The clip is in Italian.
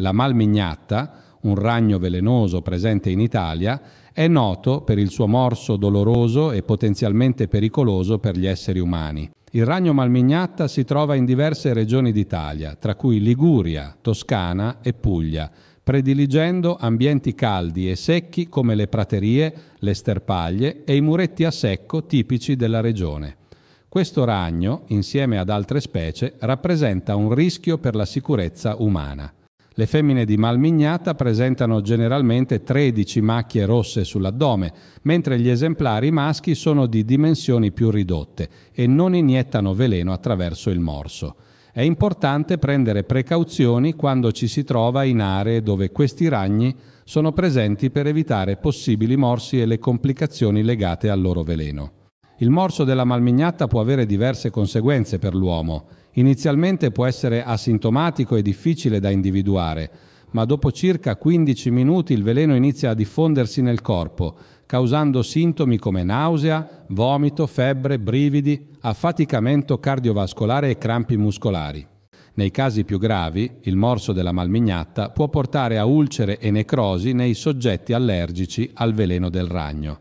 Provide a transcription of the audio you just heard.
La malmignatta, un ragno velenoso presente in Italia, è noto per il suo morso doloroso e potenzialmente pericoloso per gli esseri umani. Il ragno malmignatta si trova in diverse regioni d'Italia, tra cui Liguria, Toscana e Puglia, prediligendo ambienti caldi e secchi come le praterie, le sterpaglie e i muretti a secco tipici della regione. Questo ragno, insieme ad altre specie, rappresenta un rischio per la sicurezza umana. Le femmine di Malmignata presentano generalmente 13 macchie rosse sull'addome, mentre gli esemplari maschi sono di dimensioni più ridotte e non iniettano veleno attraverso il morso. È importante prendere precauzioni quando ci si trova in aree dove questi ragni sono presenti per evitare possibili morsi e le complicazioni legate al loro veleno. Il morso della malmignatta può avere diverse conseguenze per l'uomo. Inizialmente può essere asintomatico e difficile da individuare, ma dopo circa 15 minuti il veleno inizia a diffondersi nel corpo, causando sintomi come nausea, vomito, febbre, brividi, affaticamento cardiovascolare e crampi muscolari. Nei casi più gravi, il morso della malmignatta può portare a ulcere e necrosi nei soggetti allergici al veleno del ragno.